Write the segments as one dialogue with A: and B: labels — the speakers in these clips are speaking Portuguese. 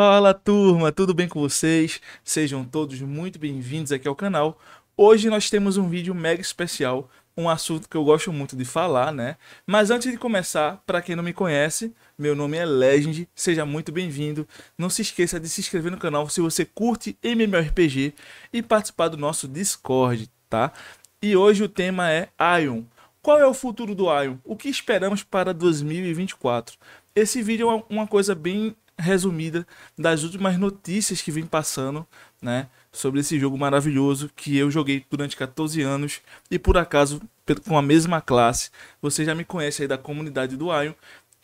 A: Fala turma, tudo bem com vocês? Sejam todos muito bem-vindos aqui ao canal. Hoje nós temos um vídeo mega especial, um assunto que eu gosto muito de falar, né? Mas antes de começar, para quem não me conhece, meu nome é Legend, seja muito bem-vindo. Não se esqueça de se inscrever no canal se você curte MMORPG e participar do nosso Discord, tá? E hoje o tema é Ion. Qual é o futuro do Ion? O que esperamos para 2024? Esse vídeo é uma coisa bem resumida das últimas notícias que vem passando, né, sobre esse jogo maravilhoso que eu joguei durante 14 anos e por acaso com a mesma classe. Você já me conhece aí da comunidade do Ion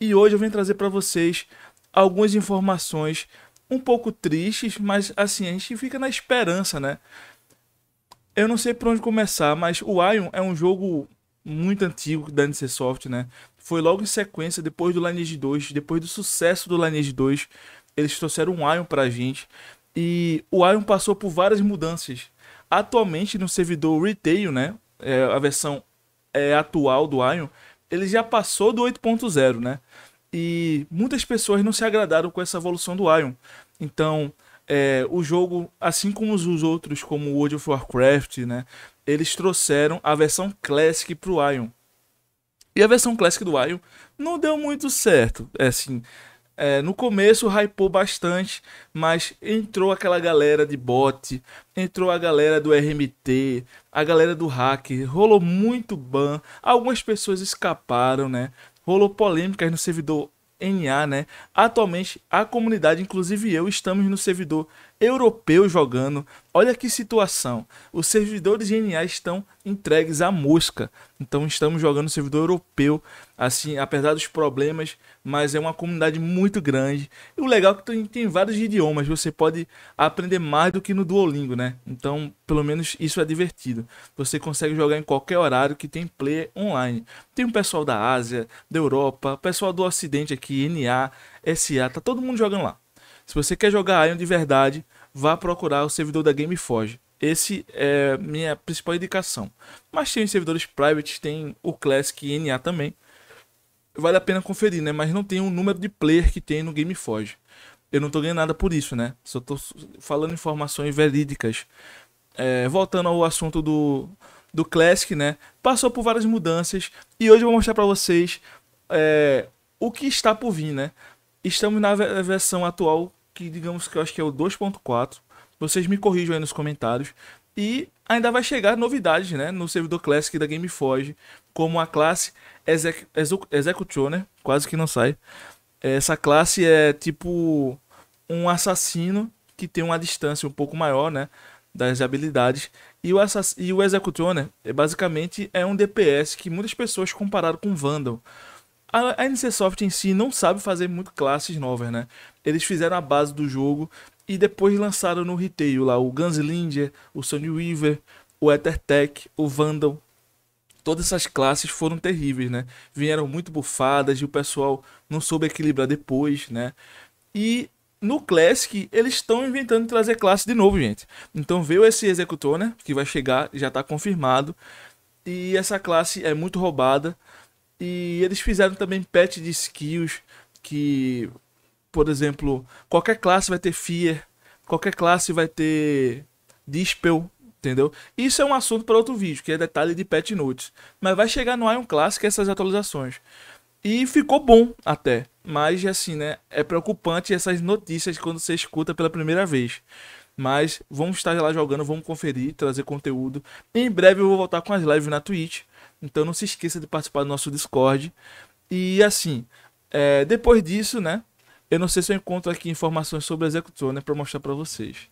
A: e hoje eu vim trazer para vocês algumas informações um pouco tristes, mas assim a gente fica na esperança, né? Eu não sei por onde começar, mas o Ion é um jogo muito antigo da NC Soft, né? foi logo em sequência, depois do Lineage 2, depois do sucesso do Lineage 2, eles trouxeram um Ion pra gente. E o Ion passou por várias mudanças. Atualmente, no servidor Retail, né? É, a versão é, atual do Ion, ele já passou do 8.0, né? E muitas pessoas não se agradaram com essa evolução do Ion. Então, é, o jogo, assim como os outros, como World of Warcraft, né? Eles trouxeram a versão Classic pro Ion. E a versão clássica do Ion não deu muito certo. É assim, é, no começo hypou bastante, mas entrou aquela galera de bot, entrou a galera do RMT, a galera do hack, rolou muito ban, algumas pessoas escaparam, né? Rolou polêmicas no servidor NA, né? Atualmente a comunidade, inclusive eu, estamos no servidor europeu jogando. Olha que situação. Os servidores NA estão entregues à mosca. Então estamos jogando servidor europeu, assim, apesar dos problemas, mas é uma comunidade muito grande. E o legal é que tem vários idiomas, você pode aprender mais do que no Duolingo, né? Então, pelo menos isso é divertido. Você consegue jogar em qualquer horário que tem player online. Tem o um pessoal da Ásia, da Europa, pessoal do Ocidente aqui, NA, SA, tá todo mundo jogando lá. Se você quer jogar Ion de verdade, vá procurar o servidor da GameForge. Esse é minha principal indicação. Mas tem os servidores private, tem o Classic e NA também. Vale a pena conferir, né? Mas não tem o número de player que tem no GameForge. Eu não tô ganhando nada por isso, né? Só tô falando informações verídicas. É, voltando ao assunto do, do Classic, né? Passou por várias mudanças e hoje eu vou mostrar para vocês é, o que está por vir, né? Estamos na versão atual que digamos que eu acho que é o 2.4. Vocês me corrijam aí nos comentários. E ainda vai chegar novidades né, no servidor Classic da GameForge, como a classe Executioner, quase que não sai. Essa classe é tipo um assassino que tem uma distância um pouco maior né, das habilidades. E o, assass e o Executioner é, basicamente é um DPS que muitas pessoas compararam com Vandal. A NCSoft em si não sabe fazer muito classes novas, né? Eles fizeram a base do jogo e depois lançaram no retail lá o Gunslinger, o Sony Weaver, o Ethertech, o Vandal. Todas essas classes foram terríveis, né? Vieram muito bufadas e o pessoal não soube equilibrar depois, né? E no Classic, eles estão inventando trazer classe de novo, gente. Então veio esse executor, né? Que vai chegar, já está confirmado. E essa classe é muito roubada. E eles fizeram também patch de skills que, por exemplo, qualquer classe vai ter Fear, qualquer classe vai ter Dispel, entendeu? Isso é um assunto para outro vídeo, que é detalhe de patch notes. Mas vai chegar no Ion Classic é essas atualizações. E ficou bom até, mas assim, né? É preocupante essas notícias quando você escuta pela primeira vez. Mas vamos estar lá jogando, vamos conferir, trazer conteúdo. Em breve eu vou voltar com as lives na Twitch. Então não se esqueça de participar do nosso Discord. E assim, é, depois disso, né? Eu não sei se eu encontro aqui informações sobre o executor, né? Pra mostrar pra vocês.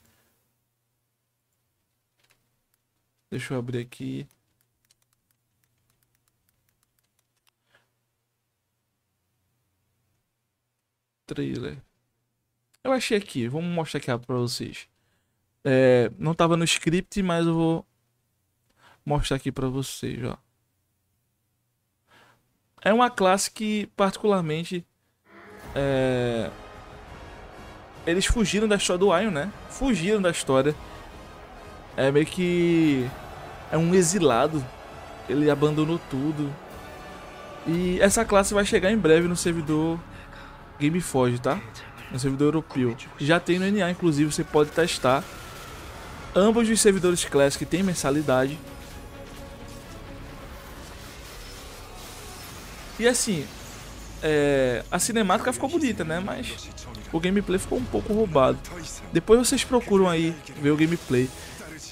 A: Deixa eu abrir aqui. Trailer. Eu achei aqui. Vamos mostrar aqui pra vocês. É, não tava no script, mas eu vou mostrar aqui pra vocês, ó. É uma classe que, particularmente, é... eles fugiram da história do Ion, né? Fugiram da história. É meio que. É um exilado. Ele abandonou tudo. E essa classe vai chegar em breve no servidor GameForge, tá? No servidor europeu. Já tem no NA, inclusive, você pode testar. Ambos os servidores Classic têm mensalidade. E assim, é, a cinemática ficou bonita, né? Mas o gameplay ficou um pouco roubado. Depois vocês procuram aí ver o gameplay.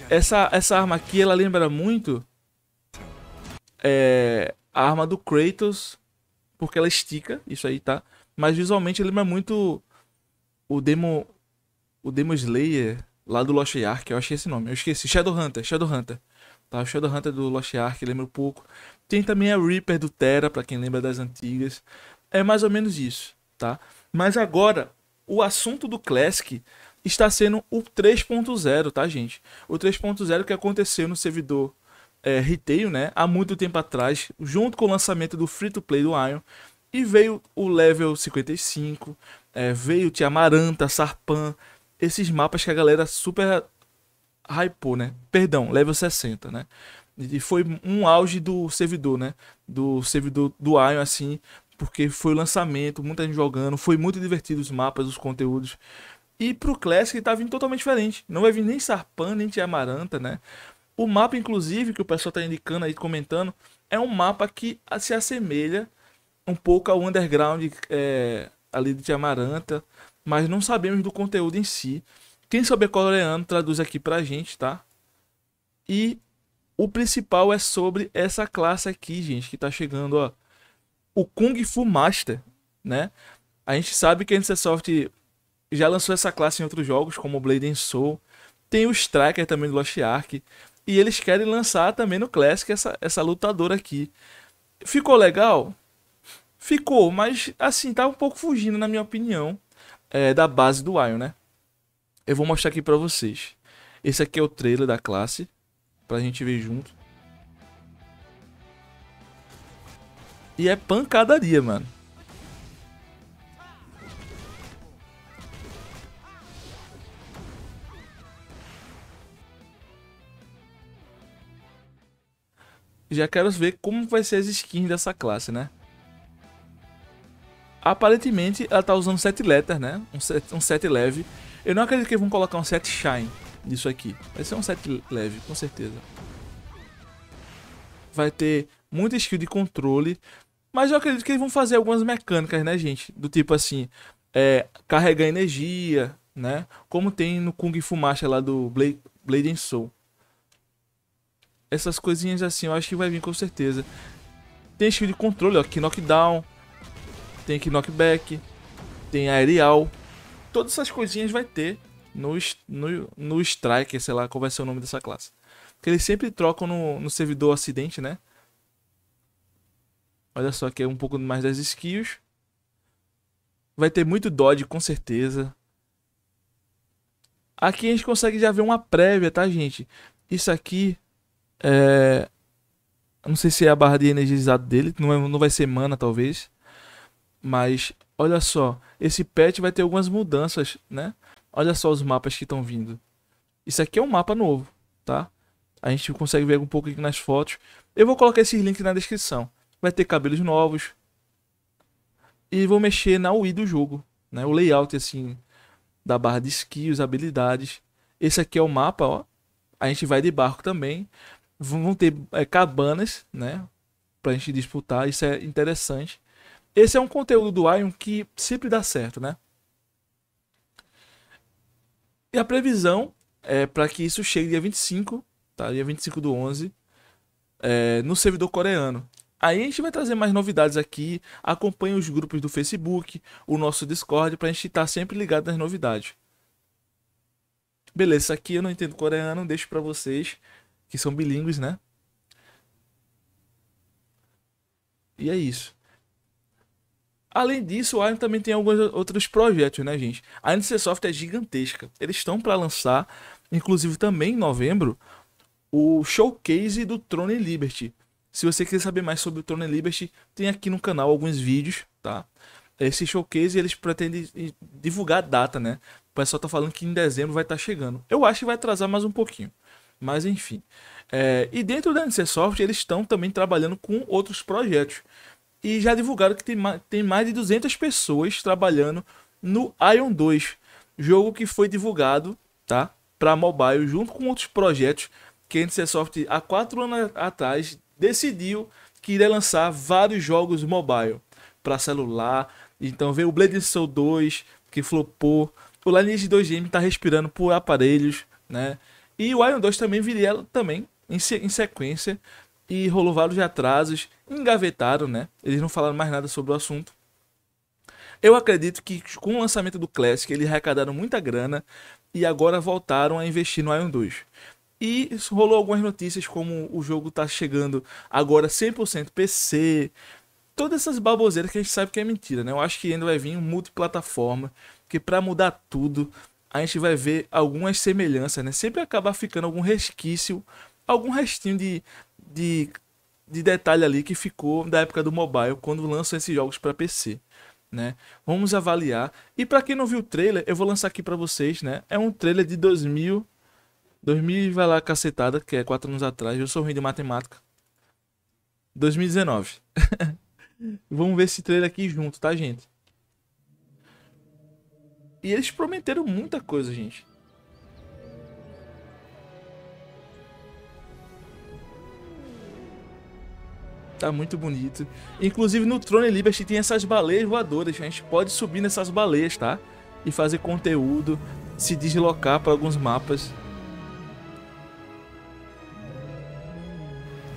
A: Essa, essa arma aqui, ela lembra muito é, a arma do Kratos, porque ela estica, isso aí tá. Mas visualmente lembra muito o Demo, o Demo Slayer lá do Lost Ark, eu achei esse nome, eu esqueci, Shadowhunter, Shadowhunter. Tá, o Shadowhunter do Lost Ark lembra um pouco. Tem também a Reaper do Terra, para quem lembra das antigas. É mais ou menos isso, tá? Mas agora, o assunto do Classic está sendo o 3.0, tá, gente? O 3.0 que aconteceu no servidor é, Retail, né? Há muito tempo atrás, junto com o lançamento do Free to Play do Iron. E veio o level 55, é, veio Tiamaranta, Sarpan, esses mapas que a galera super hypou, né? Perdão, level 60, né? E foi um auge do servidor, né? Do servidor do Ion, assim, porque foi o lançamento, muita gente jogando, foi muito divertido os mapas, os conteúdos. E pro Classic tá vindo totalmente diferente. Não vai vir nem Sarpan, nem Tiamaranta, né? O mapa, inclusive, que o pessoal tá indicando aí, comentando, é um mapa que se assemelha um pouco ao underground é, ali de Tiamaranta, mas não sabemos do conteúdo em si. Quem souber coreano, traduz aqui pra gente, tá? E o principal é sobre essa classe aqui, gente, que tá chegando, ó. O Kung Fu Master, né? A gente sabe que a NCSoft já lançou essa classe em outros jogos, como Blade and Soul. Tem o Striker também do Lost Ark. E eles querem lançar também no Classic essa, essa lutadora aqui. Ficou legal? Ficou, mas assim, tá um pouco fugindo, na minha opinião, é, da base do Ion, né? Eu vou mostrar aqui pra vocês. Esse aqui é o trailer da classe pra gente ver junto. E é pancadaria, mano. Já quero ver como vai ser as skins dessa classe, né? Aparentemente, ela tá usando 7 letters, né? Um set, um set leve. Eu não acredito que vão colocar um set shine nisso aqui. Vai ser um set leve, com certeza. Vai ter muita skill de controle. Mas eu acredito que eles vão fazer algumas mecânicas, né, gente? Do tipo assim, é, carregar energia, né? Como tem no Kung Fu Master lá do Blade, Blade and Soul. Essas coisinhas assim, eu acho que vai vir com certeza. Tem skill de controle, ó, Tem knockdown. Tem knockback. Tem aerial. Todas essas coisinhas vai ter no, no, no Striker, sei lá qual vai ser o nome dessa classe. Porque eles sempre trocam no, no servidor acidente, né? Olha só aqui é um pouco mais das skills. Vai ter muito dodge, com certeza. Aqui a gente consegue já ver uma prévia, tá, gente? Isso aqui é... Não sei se é a barra de energizado dele, não, é, não vai ser mana, talvez. Mas, olha só, esse pet vai ter algumas mudanças, né? Olha só os mapas que estão vindo. Isso aqui é um mapa novo, tá? A gente consegue ver um pouco aqui nas fotos. Eu vou colocar esses links na descrição. Vai ter cabelos novos. E vou mexer na UI do jogo, né? O layout, assim, da barra de skills, habilidades. Esse aqui é o mapa, ó. A gente vai de barco também. Vão ter é, cabanas, né? Pra gente disputar. Isso é interessante. Esse é um conteúdo do Ion que sempre dá certo, né? E a previsão é para que isso chegue dia 25, tá? Dia 25 do 11, é, no servidor coreano. Aí a gente vai trazer mais novidades aqui. Acompanhe os grupos do Facebook, o nosso Discord, para a gente estar tá sempre ligado nas novidades. Beleza, isso aqui eu não entendo coreano, deixo para vocês que são bilíngues, né? E é isso. Além disso, o Alien também tem alguns outros projetos, né, gente? A NC Software é gigantesca. Eles estão para lançar, inclusive também em novembro, o showcase do Throne Liberty. Se você quiser saber mais sobre o Throne Liberty, tem aqui no canal alguns vídeos, tá? Esse showcase eles pretendem divulgar a data, né? O pessoal tá falando que em dezembro vai estar tá chegando. Eu acho que vai atrasar mais um pouquinho. Mas enfim. É... e dentro da NC Soft, eles estão também trabalhando com outros projetos. E já divulgaram que tem, tem mais de 200 pessoas trabalhando no Ion 2, jogo que foi divulgado, tá? Para mobile, junto com outros projetos que a NCSoft há quatro anos atrás decidiu que iria lançar vários jogos mobile para celular. Então veio o Blade Soul 2, que flopou. O Lineage 2 game está respirando por aparelhos, né? E o Ion 2 também viria também em, se em sequência e rolou vários atrasos engavetaram, né? Eles não falaram mais nada sobre o assunto. Eu acredito que com o lançamento do Classic eles arrecadaram muita grana e agora voltaram a investir no Ion 2. E rolou algumas notícias como o jogo está chegando agora 100% PC. Todas essas baboseiras que a gente sabe que é mentira, né? Eu acho que ainda vai vir um multiplataforma, que para mudar tudo, a gente vai ver algumas semelhanças, né? Sempre acaba ficando algum resquício, algum restinho de, de de detalhe ali que ficou da época do mobile, quando lançam esses jogos para PC. Né? Vamos avaliar. E para quem não viu o trailer, eu vou lançar aqui para vocês, né? É um trailer de 2000 2000 vai lá cacetada, que é quatro anos atrás, eu sou ruim de matemática. 2019. Vamos ver esse trailer aqui junto, tá, gente? E eles prometeram muita coisa, gente. Tá muito bonito. Inclusive no Throne Liberty tem essas baleias voadoras. A gente pode subir nessas baleias, tá? E fazer conteúdo, se deslocar para alguns mapas.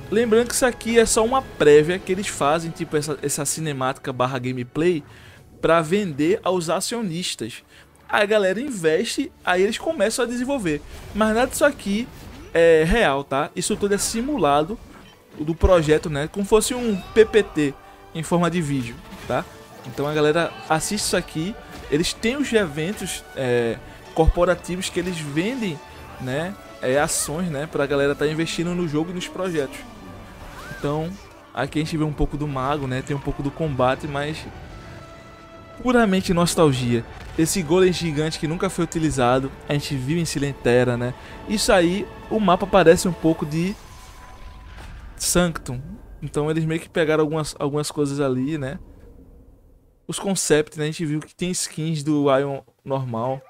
A: Lembrando que isso aqui é só uma prévia que eles fazem, tipo essa, essa cinemática barra gameplay, para vender aos acionistas. a galera investe, aí eles começam a desenvolver. Mas nada disso aqui é real, tá? Isso tudo é simulado do projeto, né? Como fosse um PPT em forma de vídeo, tá? Então a galera assiste isso aqui. Eles têm os eventos é, corporativos que eles vendem, né? É, ações, né? Pra galera tá investindo no jogo e nos projetos. Então, aqui a gente vê um pouco do mago, né? Tem um pouco do combate, mas puramente nostalgia. Esse golem gigante que nunca foi utilizado, a gente viu em Silentera, né? Isso aí, o mapa parece um pouco de Sanctum. Então eles meio que pegaram algumas, algumas coisas ali, né? Os concepts, né? A gente viu que tem skins do Ion normal.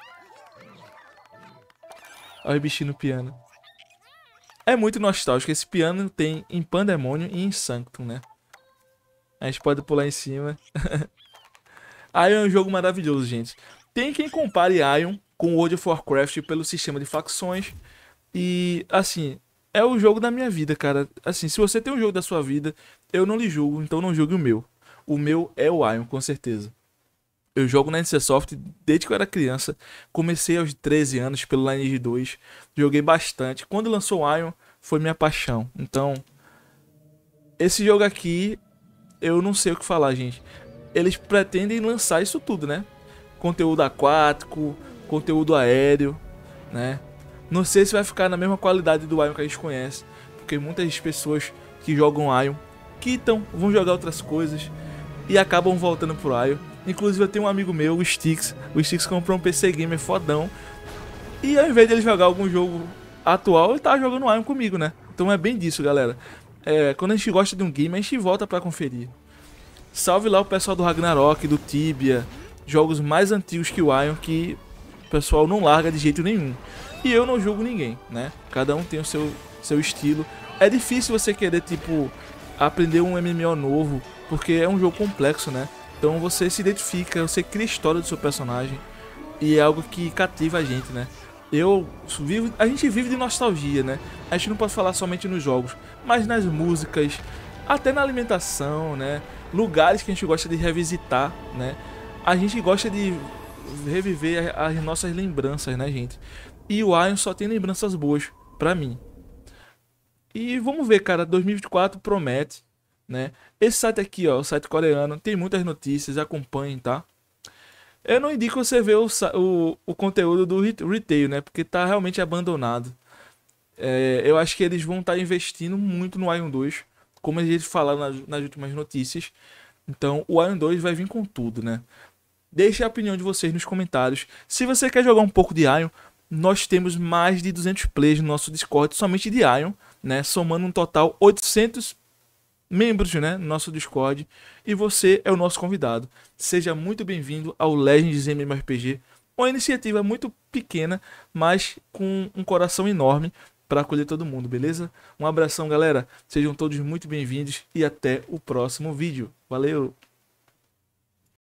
A: Olha o bichinho no piano. É muito nostálgico. Esse piano tem em Pandemônio e em Sanctum, né? A gente pode pular em cima. Ion é um jogo maravilhoso, gente. Tem quem compare Ion com World of Warcraft pelo sistema de facções. E, assim, é o jogo da minha vida, cara. Assim, se você tem um jogo da sua vida, eu não lhe julgo, então não julgue o meu. O meu é o Ion, com certeza. Eu jogo na NCSoft desde que eu era criança. Comecei aos 13 anos pelo Lineage 2. Joguei bastante. Quando lançou o Ion, foi minha paixão. Então, esse jogo aqui, eu não sei o que falar, gente. Eles pretendem lançar isso tudo, né? Conteúdo aquático, conteúdo aéreo, né? Não sei se vai ficar na mesma qualidade do Ion que a gente conhece, porque muitas pessoas que jogam Ion quitam, vão jogar outras coisas e acabam voltando pro Ion. Inclusive eu tenho um amigo meu, o Stix, o Stix comprou um PC gamer fodão e ao invés de ele jogar algum jogo atual, ele tava tá jogando Ion comigo, né? Então é bem disso, galera. É, quando a gente gosta de um game, a gente volta para conferir. Salve lá o pessoal do Ragnarok, do Tibia, jogos mais antigos que o Ion que o pessoal não larga de jeito nenhum. E eu não julgo ninguém, né? Cada um tem o seu, seu estilo. É difícil você querer, tipo, aprender um MMO novo, porque é um jogo complexo, né? Então você se identifica, você cria a história do seu personagem. E é algo que cativa a gente, né? Eu vivo, a gente vive de nostalgia, né? A gente não pode falar somente nos jogos, mas nas músicas, até na alimentação, né? Lugares que a gente gosta de revisitar, né? A gente gosta de reviver as nossas lembranças, né, gente? E o Iron só tem lembranças boas para mim. E vamos ver, cara, 2024 promete, né? Esse site aqui, ó, o site coreano, tem muitas notícias, acompanhem, tá? Eu não indico você ver o, o, o conteúdo do retail, né? Porque tá realmente abandonado. É, eu acho que eles vão estar tá investindo muito no Iron 2, como a gente nas, nas últimas notícias. Então, o Iron 2 vai vir com tudo, né? Deixe a opinião de vocês nos comentários. Se você quer jogar um pouco de Iron, nós temos mais de 200 plays no nosso Discord somente de Ion, né? Somando um total 800 membros, né, no nosso Discord, e você é o nosso convidado. Seja muito bem-vindo ao Legends MMORPG, uma iniciativa muito pequena, mas com um coração enorme para acolher todo mundo, beleza? Um abração, galera. Sejam todos muito bem-vindos e até o próximo vídeo. Valeu.